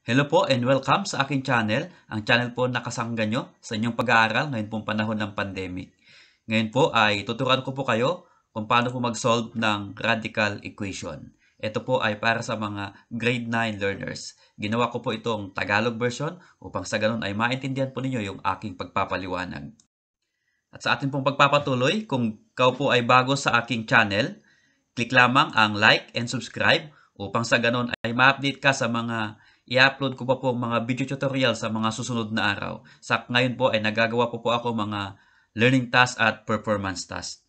Hello po and welcome sa aking channel, ang channel po nakasangga kasangga nyo sa inyong pag-aaral ngayon pong panahon ng pandemic. Ngayon po ay tuturuan ko po kayo kung paano po mag-solve ng radical equation. Ito po ay para sa mga grade 9 learners. Ginawa ko po itong Tagalog version upang sa ganun ay maintindihan po ninyo yung aking pagpapaliwanag. At sa atin pong pagpapatuloy, kung kau po ay bago sa aking channel, click lamang ang like and subscribe upang sa ganun ay ma-update ka sa mga I-upload ko pa po mga video tutorial sa mga susunod na araw. Sa ngayon po ay nagagawa po po ako mga learning tasks at performance tasks.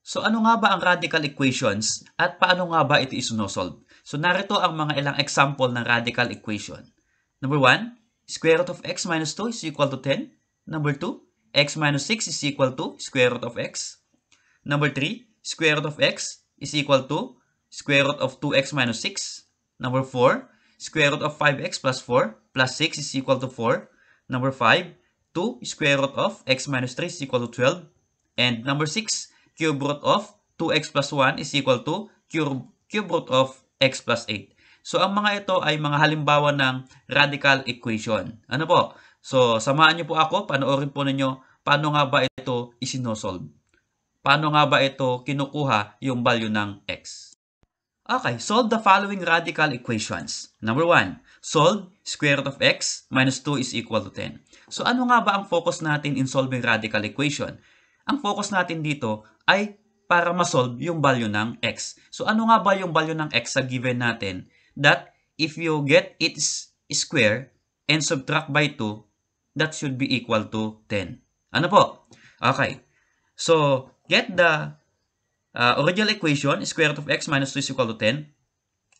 So ano nga ba ang radical equations at paano nga ba ito isunosolve? So narito ang mga ilang example ng radical equation. Number 1, square root of x minus 2 is equal to 10. Number 2, x minus 6 is equal to square root of x. Number 3, square root of x is equal to square root of 2x minus 6. Number 4, square root of 5x plus 4 plus 6 is equal to 4. Number 5, 2 square root of x minus 3 is equal to 12. And number 6, cube root of 2x plus 1 is equal to cube, cube root of x plus 8. So, ang mga ito ay mga halimbawa ng radical equation. Ano po? So, samahan niyo po ako, panoorin po ninyo paano nga ba ito isinosolve. Paano nga ba ito kinukuha yung value ng x. Okay, solve the following radical equations. Number 1, solve square root of x minus 2 is equal to 10. So ano nga ba ang focus natin in solving radical equation? Ang focus natin dito ay para ma-solve yung value ng x. So ano nga ba yung value ng x sa given natin? That if you get its square and subtract by 2, that should be equal to 10. Ano po? Okay. So, get the uh, original equation, square root of x minus 2 is equal to 10.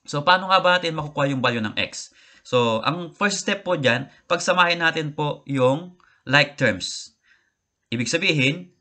So, paano nga ba natin makukuha yung value ng x? So, ang first step po dyan, pagsamahin natin po yung like terms. Ibig sabihin,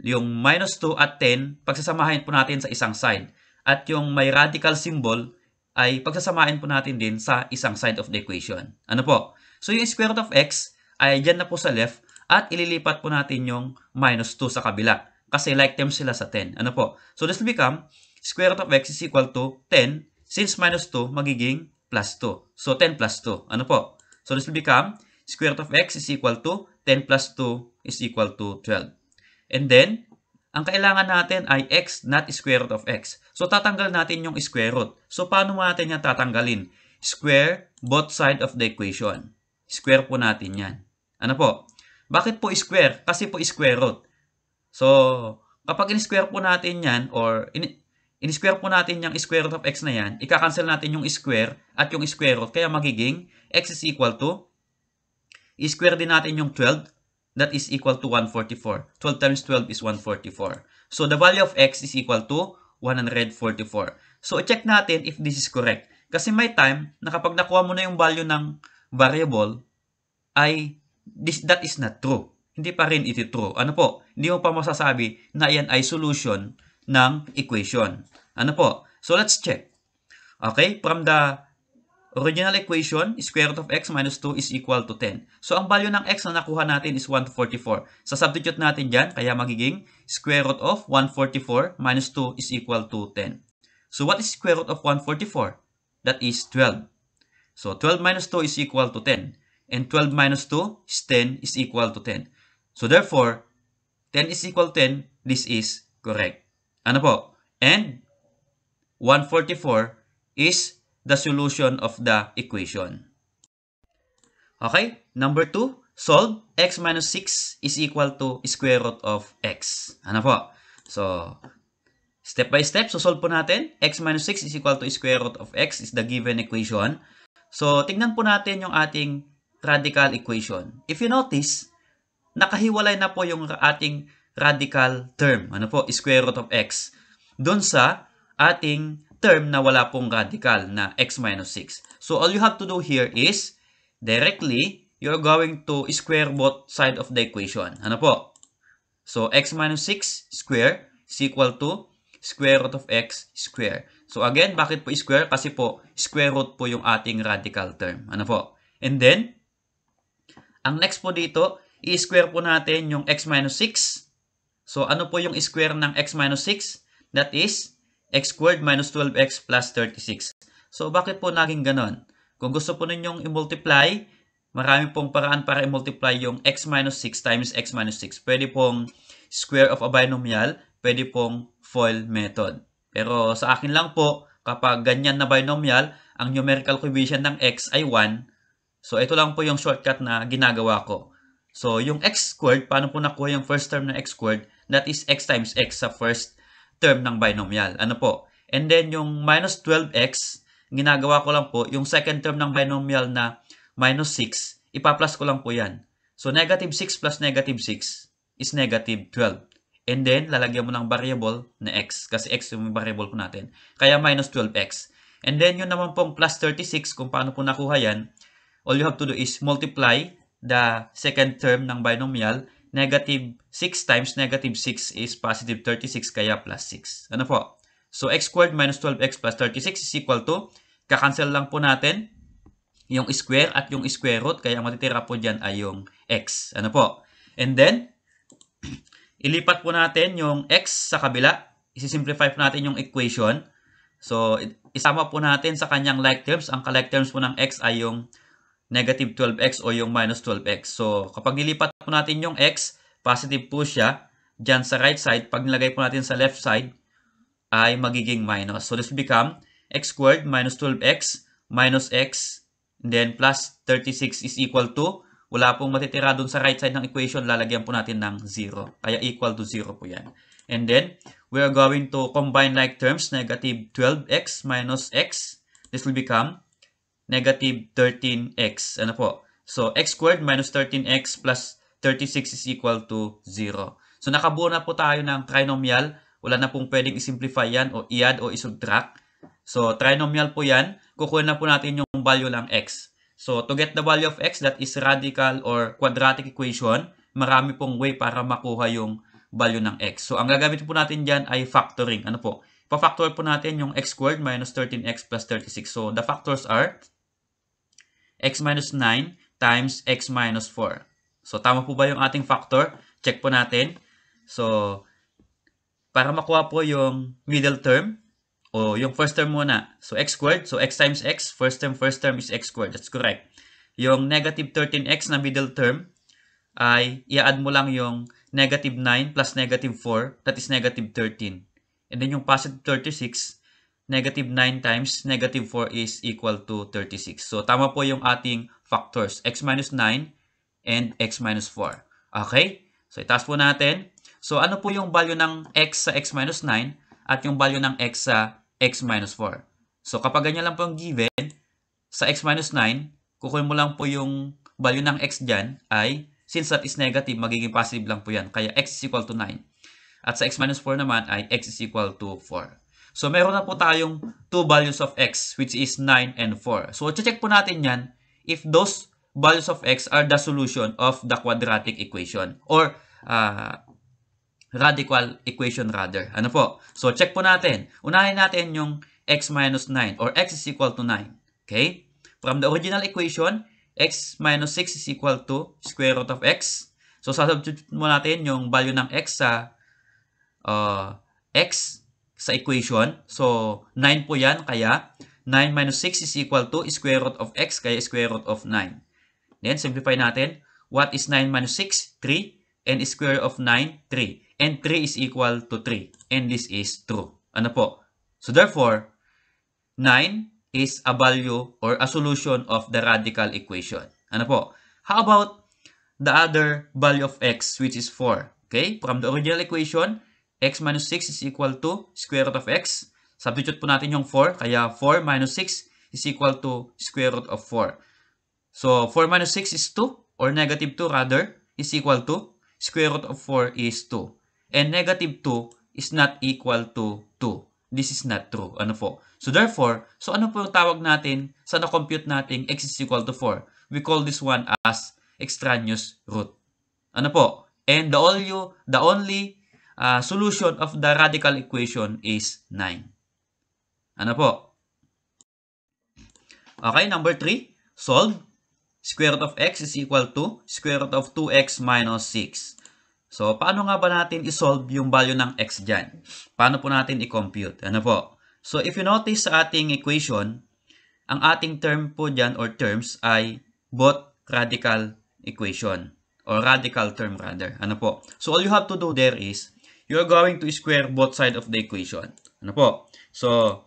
yung minus 2 at 10, pagsasamahin po natin sa isang side. At yung may radical symbol ay pagsasamahin po natin din sa isang side of the equation. Ano po? So, yung square root of x ay dyan na po sa left at ililipat po natin yung minus 2 sa kabila kasi like term sila sa 10. Ano po? So this will become square root of x is equal to 10 since minus 2 magiging plus 2. So 10 plus 2. Ano po? So this will become square root of x is equal to 10 plus 2 is equal to 12. And then, ang kailangan natin ay x not square root of x. So tatanggal natin yung square root. So paano mo natin yan tatanggalin? Square both side of the equation. Square po natin yan. Ano po? Bakit po square? Kasi po square root. So, kapag in-square po natin yan or in, in-square po natin yung square root of x na yan, ika-cancel natin yung square at yung square root. Kaya magiging x is equal to, i-square din natin yung 12 that is equal to 144. 12 times 12 is 144. So, the value of x is equal to 144. So, check natin if this is correct. Kasi may time na kapag nakuha mo na yung value ng variable, ay this, that is not true hindi pa rin iti true. Ano po? Hindi mo pa masasabi na yan ay solution ng equation. Ano po? So, let's check. Okay? From the original equation, square root of x minus 2 is equal to 10. So, ang value ng x na nakuha natin is 144. Sa substitute natin dyan, kaya magiging square root of 144 minus 2 is equal to 10. So, what is square root of 144? That is 12. So, 12 minus 2 is equal to 10. And 12 minus 2 is 10 is equal to 10. So therefore, 10 is equal 10. This is correct. Ano po? And 144 is the solution of the equation. Okay? Number 2, solve x minus 6 is equal to square root of x. Ano po? So, step by step, so solve po natin. x minus 6 is equal to square root of x is the given equation. So, tingnan po natin yung ating radical equation. If you notice, nakahiwalay na po yung ating radical term. Ano po? Square root of x. Doon sa ating term na wala pong radical na x minus 6. So all you have to do here is directly you're going to square both side of the equation. Ano po? So x minus 6 square is equal to square root of x square. So again, bakit po square? Kasi po square root po yung ating radical term. Ano po? And then, ang next po dito i-square po natin yung x minus 6. So ano po yung square ng x minus 6? That is x squared minus 12x plus 36. So bakit po naging ganon? Kung gusto po ninyong i-multiply, marami pong paraan para i-multiply yung x minus 6 times x minus 6. Pwede pong square of a binomial, pwede pong FOIL method. Pero sa akin lang po, kapag ganyan na binomial, ang numerical coefficient ng x ay 1. So ito lang po yung shortcut na ginagawa ko. So, yung x squared, paano po nakuha yung first term ng x squared? That is x times x sa first term ng binomial. Ano po? And then, yung minus 12x, ginagawa ko lang po, yung second term ng binomial na minus 6, ipa-plus ko lang po yan. So, negative 6 plus negative 6 is negative 12. And then, lalagyan mo ng variable na x. Kasi x yung variable ko natin. Kaya minus 12x. And then, yun naman pong plus 36, kung paano po nakuha yan, all you have to do is multiply the second term ng binomial, negative 6 times negative 6 is positive 36 kaya plus 6. Ano po? So x squared minus 12x plus 36 is equal to, kakancel lang po natin yung square at yung square root kaya matitira po dyan ay yung x. Ano po? And then, ilipat po natin yung x sa kabila. Isisimplify po natin yung equation. So, isama po natin sa kanyang like terms. Ang like terms po ng x ay yung negative 12x o yung minus 12x. So, kapag nilipat po natin yung x, positive po siya dyan sa right side. Pag nilagay po natin sa left side, ay magiging minus. So, this will become x squared minus 12x minus x then plus 36 is equal to, wala pong matitira dun sa right side ng equation, lalagyan po natin ng 0. Kaya equal to 0 po yan. And then, we are going to combine like terms, negative 12x minus x. This will become negative 13x. Ano po? So, x squared minus 13x plus 36 is equal to 0. So, nakabuo na po tayo ng trinomial. Wala na pong pwedeng isimplify yan o i-add o isubtract. So, trinomial po yan. Kukuha na po natin yung value ng x. So, to get the value of x, that is radical or quadratic equation. Marami pong way para makuha yung value ng x. So, ang gagamitin po natin dyan ay factoring. Ano po? Pa-factor po natin yung x squared minus 13x plus 36. So, the factors are x minus 9 times x minus 4. So, tama po ba yung ating factor? Check po natin. So, para makuha po yung middle term, o yung first term muna. So, x squared. So, x times x. First term, first term is x squared. That's correct. Yung negative 13x na middle term, ay i-add mo lang yung negative 9 plus negative 4, that is negative 13. And then yung positive 36, negative 9 times negative 4 is equal to 36. So, tama po yung ating factors. x minus 9 and x minus 4. Okay? So, itaas po natin. So, ano po yung value ng x sa x minus 9 at yung value ng x sa x minus 4? So, kapag ganyan lang po yung given, sa x minus 9, kukunin mo lang po yung value ng x dyan ay, since that is negative, magiging positive lang po yan. Kaya x is equal to 9. At sa x minus 4 naman ay x is equal to 4. So, meron na po tayong two values of x, which is 9 and 4. So, check po natin yan if those values of x are the solution of the quadratic equation or uh, radical equation rather. Ano po? So, check po natin. Unahin natin yung x minus 9 or x is equal to 9. Okay? From the original equation, x minus 6 is equal to square root of x. So, sasubstitute mo natin yung value ng x sa uh, x sa equation. So, 9 po yan. Kaya, 9 minus 6 is equal to square root of x, kaya square root of 9. Then, simplify natin. What is 9 minus 6? 3. And square root of 9? 3. And 3 is equal to 3. And this is true. Ano po? So, therefore, 9 is a value or a solution of the radical equation. Ano po? How about the other value of x, which is 4? Okay? From the original equation, x minus 6 is equal to square root of x. Substitute po natin yung 4. Kaya 4 minus 6 is equal to square root of 4. So 4 minus 6 is 2 or negative 2 rather is equal to square root of 4 is 2. And negative 2 is not equal to 2. This is not true. Ano po? So therefore, so ano po yung tawag natin sa na-compute nating x is equal to 4? We call this one as extraneous root. Ano po? And the only, the only uh, solution of the radical equation is 9. Ano po? Okay, number 3, solve square root of x is equal to square root of 2x minus 6. So, paano nga ba natin isolve yung value ng x dyan? Paano po natin i-compute? Ano po? So, if you notice sa ating equation, ang ating term po dyan or terms ay both radical equation or radical term rather. Ano po? So, all you have to do there is you are going to square both sides of the equation. Ano po? So,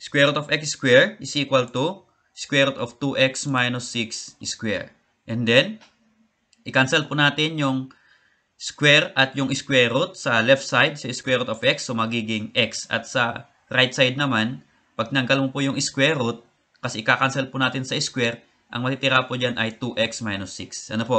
square root of x square is equal to square root of 2x minus 6 square. And then, i-cancel po natin yung square at yung square root sa left side, sa square root of x, so magiging x. At sa right side naman, pag nanggal mo po yung square root, kasi i-cancel po natin sa square, ang matitira po dyan ay 2x minus 6. Ano po?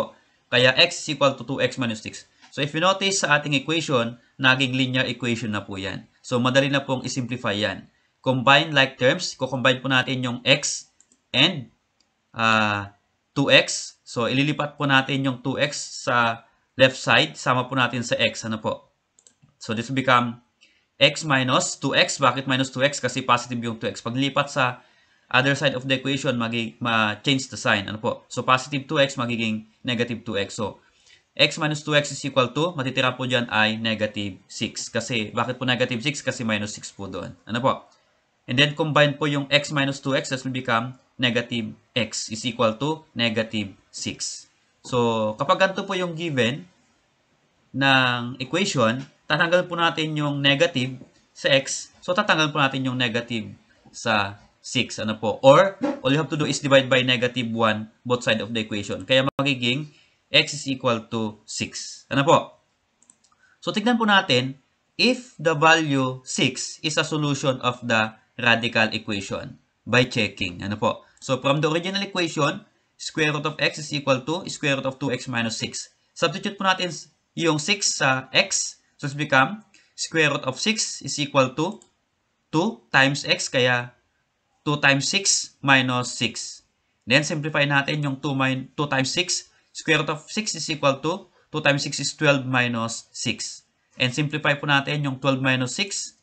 Kaya x is equal to 2x minus 6. So if you notice sa ating equation, naging linear equation na po yan. So madali na pong isimplify yan. Combine like terms, kukombine po natin yung x and uh, ah, 2x. So ililipat po natin yung 2x sa left side, sama po natin sa x. Ano po? So this will become x minus 2x. Bakit minus 2x? Kasi positive yung 2x. Pag lipat sa other side of the equation, mag-change the sign. Ano po? So positive 2x magiging negative 2x. So x minus 2x is equal to, matitira po dyan ay negative 6. Kasi, bakit po negative 6? Kasi minus 6 po doon. Ano po? And then, combine po yung x minus 2x, this will become negative x is equal to negative 6. So, kapag ganito po yung given ng equation, tatanggal po natin yung negative sa x. So, tatanggal po natin yung negative sa 6. Ano po? Or, all you have to do is divide by negative 1 both side of the equation. Kaya magiging x is equal to 6. Ano po? So, tignan po natin if the value 6 is a solution of the radical equation by checking. Ano po? So, from the original equation, square root of x is equal to square root of 2x minus 6. Substitute po natin yung 6 sa x. So, it's become square root of 6 is equal to 2 times x. Kaya, 2 times 6 minus 6. Then, simplify natin yung 2, min 2 times 6 Square root of 6 is equal to 2 times 6 is 12 minus 6. And simplify po natin yung 12 minus 6.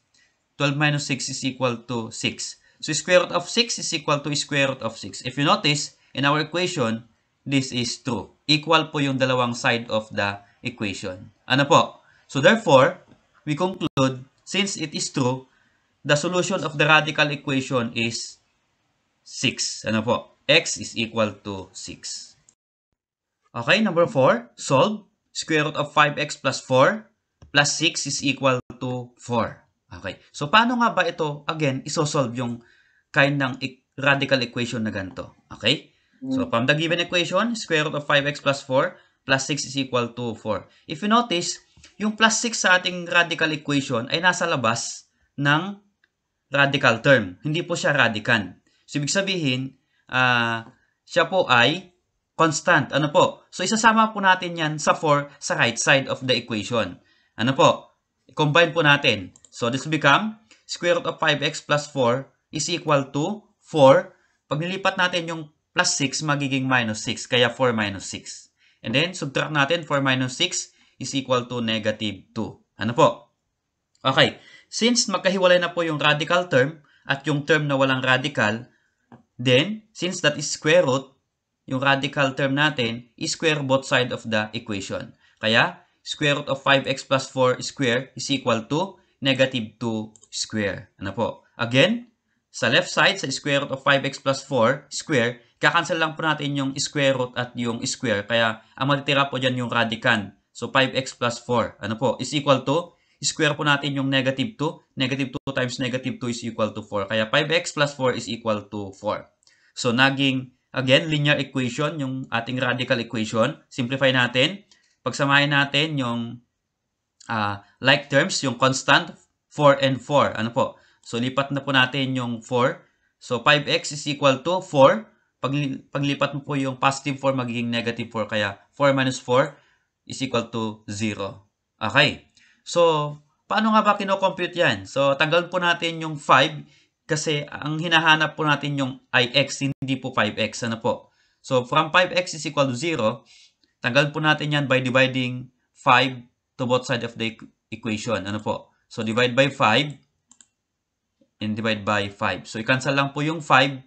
12 minus 6 is equal to 6. So square root of 6 is equal to square root of 6. If you notice, in our equation, this is true. Equal po yung dalawang side of the equation. Ano po? So therefore, we conclude, since it is true, the solution of the radical equation is 6. Ano po? x is equal to 6. Okay, number 4, solve square root of 5x plus 4 plus 6 is equal to 4. Okay, so paano nga ba ito, again, isosolve yung kind ng e- radical equation na ganito? Okay, so hmm. from the given equation, square root of 5x plus 4 plus 6 is equal to 4. If you notice, yung plus 6 sa ating radical equation ay nasa labas ng radical term. Hindi po siya radicand. So, ibig sabihin, uh, siya po ay constant. Ano po? So isasama po natin yan sa 4 sa right side of the equation. Ano po? Combine po natin. So this become square root of 5x plus 4 is equal to 4. Pag nilipat natin yung plus 6, magiging minus 6. Kaya 4 minus 6. And then, subtract natin 4 minus 6 is equal to negative 2. Ano po? Okay. Since magkahiwalay na po yung radical term at yung term na walang radical, then, since that is square root, yung radical term natin, square both side of the equation. Kaya, square root of 5x plus 4 square is equal to negative 2 square. Ano po? Again, sa left side, sa square root of 5x plus 4 square, kakancel lang po natin yung square root at yung square. Kaya, ang matitira po dyan yung radicand. So, 5x plus 4, ano po, is equal to, square po natin yung negative 2. Negative 2 times negative 2 is equal to 4. Kaya, 5x plus 4 is equal to 4. So, naging Again, linear equation, yung ating radical equation. Simplify natin. Pagsamahin natin yung uh, like terms, yung constant, 4 and 4. Ano po? So, lipat na po natin yung 4. So, 5x is equal to 4. Pag, paglipat mo po yung positive 4, magiging negative 4. Kaya, 4 minus 4 is equal to 0. Okay. So, paano nga ba kinocompute yan? So, tanggalin po natin yung 5 kasi ang hinahanap po natin yung ix, hindi po 5x. Ano po? So from 5x is equal to 0, tanggal po natin yan by dividing 5 to both side of the equation. Ano po? So divide by 5 and divide by 5. So i-cancel lang po yung 5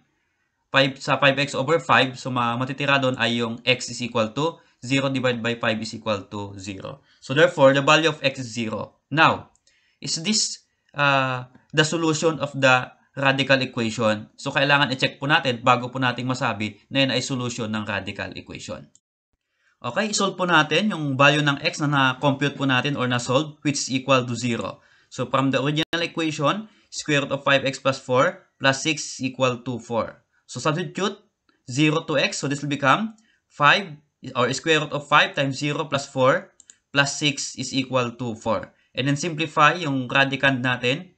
5 sa 5x over 5, so matitira doon ay yung x is equal to 0 divided by 5 is equal to 0. So therefore, the value of x is 0. Now, is this uh, the solution of the radical equation. So kailangan i-check po natin bago po nating masabi na yan ay solution ng radical equation. Okay, solve po natin yung value ng x na na-compute po natin or na-solve which is equal to 0. So from the original equation, square root of 5x plus 4 plus 6 equal to 4. So substitute 0 to x, so this will become 5 or square root of 5 times 0 plus 4 plus 6 is equal to 4. And then simplify yung radicand natin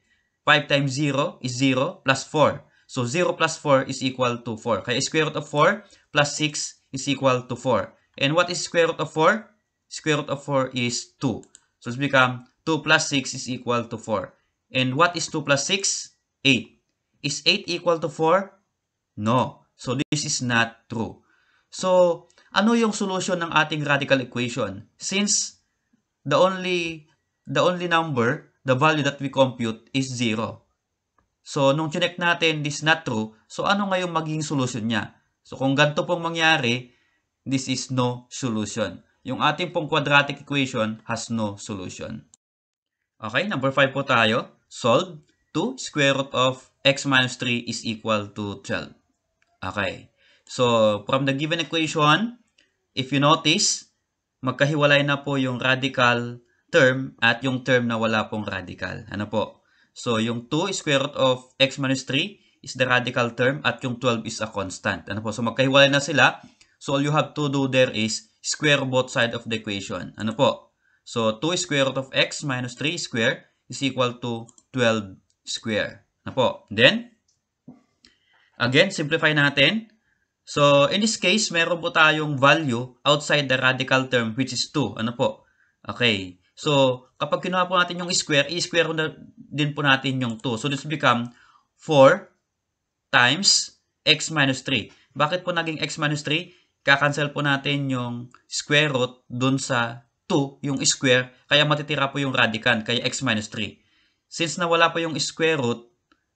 5 times 0 is 0 plus 4. So 0 plus 4 is equal to 4. Kaya square root of 4 plus 6 is equal to 4. And what is square root of 4? Square root of 4 is 2. So it's become 2 plus 6 is equal to 4. And what is 2 plus 6? 8. Is 8 equal to 4? No. So this is not true. So ano yung solution ng ating radical equation? Since the only the only number the value that we compute is 0. So, nung chinek natin, this not true. So, ano nga maging solution niya? So, kung ganito pong mangyari, this is no solution. Yung ating pong quadratic equation has no solution. Okay, number 5 po tayo. Solve 2 square root of x minus 3 is equal to 12. Okay. So, from the given equation, if you notice, magkahiwalay na po yung radical term at yung term na wala pong radical. Ano po? So, yung 2 square root of x minus 3 is the radical term at yung 12 is a constant. Ano po? So, magkahiwalay na sila. So, all you have to do there is square both side of the equation. Ano po? So, 2 square root of x minus 3 square is equal to 12 square. Ano po? Then, again, simplify natin. So, in this case, meron po tayong value outside the radical term which is 2. Ano po? Okay. So, kapag kinuha po natin yung square, i-square na din po natin yung 2. So, this become 4 times x minus 3. Bakit po naging x minus 3? Kakancel po natin yung square root dun sa 2, yung square, kaya matitira po yung radicand, kaya x minus 3. Since nawala po yung square root,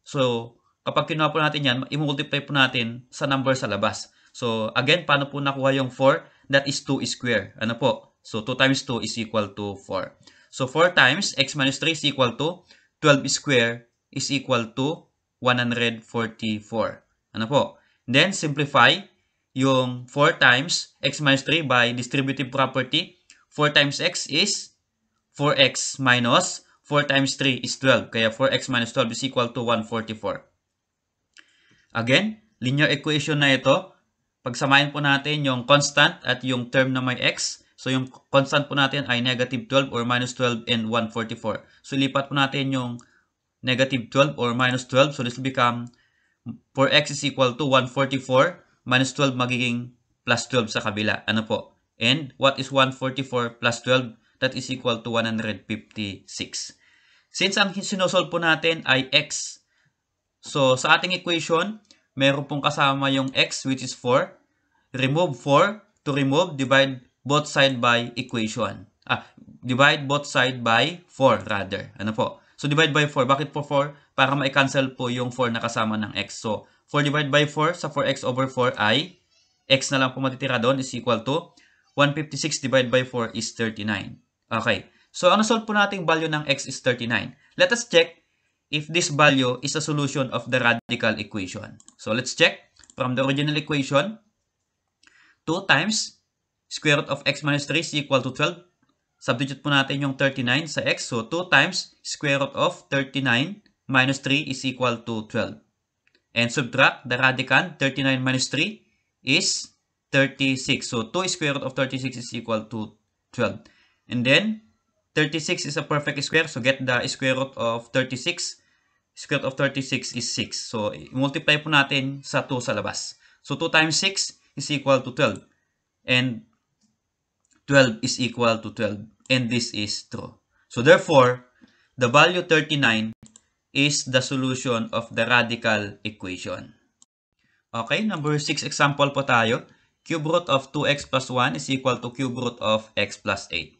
so kapag kinuha po natin yan, i-multiply po natin sa number sa labas. So, again, paano po nakuha yung 4? That is 2 square. Ano po? So 2 times 2 is equal to 4. So 4 times x minus 3 is equal to 12 square is equal to 144. Ano po? Then simplify yung 4 times x minus 3 by distributive property. 4 times x is 4x minus 4 times 3 is 12. Kaya 4x minus 12 is equal to 144. Again, linear equation na ito. Pagsamahin po natin yung constant at yung term na may x So yung constant po natin ay negative 12 or minus 12 and 144. So ilipat po natin yung negative 12 or minus 12. So this will become for x is equal to 144 minus 12 magiging plus 12 sa kabila. Ano po? And what is 144 plus 12? That is equal to 156. Since ang sinusolve po natin ay x, so sa ating equation, meron pong kasama yung x which is 4. Remove 4 to remove, divide both side by equation. Ah, divide both side by 4 rather. Ano po? So, divide by 4. Bakit po 4? Para ma-cancel po yung 4 na kasama ng x. So, 4 divided by 4 sa 4x over 4 ay x na lang po matitira doon is equal to 156 divided by 4 is 39. Okay. So, ano solve po nating value ng x is 39. Let us check if this value is a solution of the radical equation. So, let's check from the original equation. 2 times square root of x minus 3 is equal to 12. Substitute po natin yung 39 sa x. So, 2 times square root of 39 minus 3 is equal to 12. And subtract the radicand, 39 minus 3 is 36. So, 2 square root of 36 is equal to 12. And then, 36 is a perfect square. So, get the square root of 36. Square root of 36 is 6. So, multiply po natin sa 2 sa labas. So, 2 times 6 is equal to 12. And 12 is equal to 12. And this is true. So therefore, the value 39 is the solution of the radical equation. Okay, number 6 example po tayo. Cube root of 2x plus 1 is equal to cube root of x plus 8.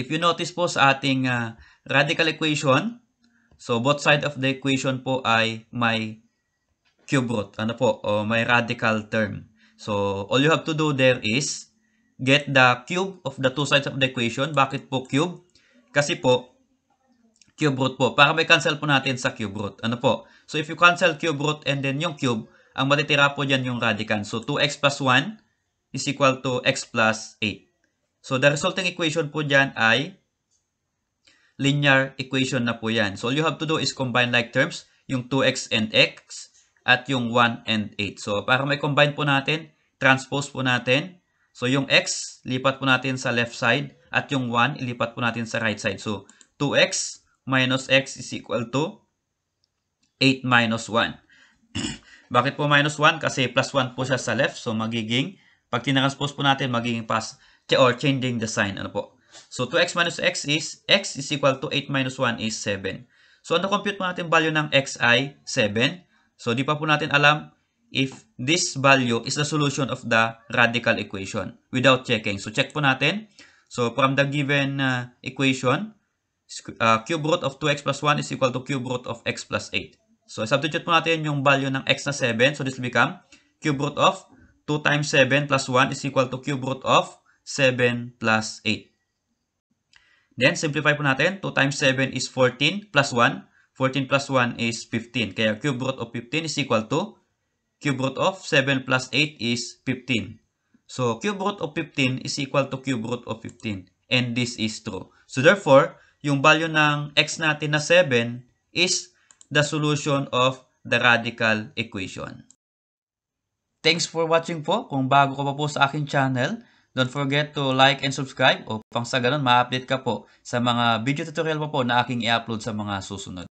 If you notice po sa ating uh, radical equation, so both side of the equation po ay may cube root. Ano po? O may radical term. So all you have to do there is get the cube of the two sides of the equation. Bakit po cube? Kasi po, cube root po. Para may cancel po natin sa cube root. Ano po? So, if you cancel cube root and then yung cube, ang matitira po dyan yung radicand. So, 2x plus 1 is equal to x plus 8. So, the resulting equation po dyan ay linear equation na po yan. So, all you have to do is combine like terms, yung 2x and x at yung 1 and 8. So, para may combine po natin, transpose po natin, So yung x, lipat po natin sa left side at yung 1, ilipat po natin sa right side. So 2x minus x is equal to 8 minus 1. Bakit po minus 1? Kasi plus 1 po siya sa left. So magiging, pag tinranspose po natin, magiging pass or changing the sign. Ano po? So 2x minus x is, x is equal to 8 minus 1 is 7. So ano compute po natin value ng x ay 7. So di pa po natin alam if this value is the solution of the radical equation without checking. So, check po natin. So, from the given uh, equation, uh, cube root of 2x plus 1 is equal to cube root of x plus 8. So, substitute po natin yung value ng x na 7. So, this will become cube root of 2 times 7 plus 1 is equal to cube root of 7 plus 8. Then, simplify po natin. 2 times 7 is 14 plus 1. 14 plus 1 is 15. Kaya cube root of 15 is equal to Cube root of 7 plus 8 is 15. So cube root of 15 is equal to cube root of 15. And this is true. So therefore, yung value ng x natin na 7 is the solution of the radical equation. Thanks for watching po. Kung bago ka pa po sa aking channel, Don't forget to like and subscribe upang sa ganun ma-update ka po sa mga video tutorial pa po na aking i-upload sa mga susunod.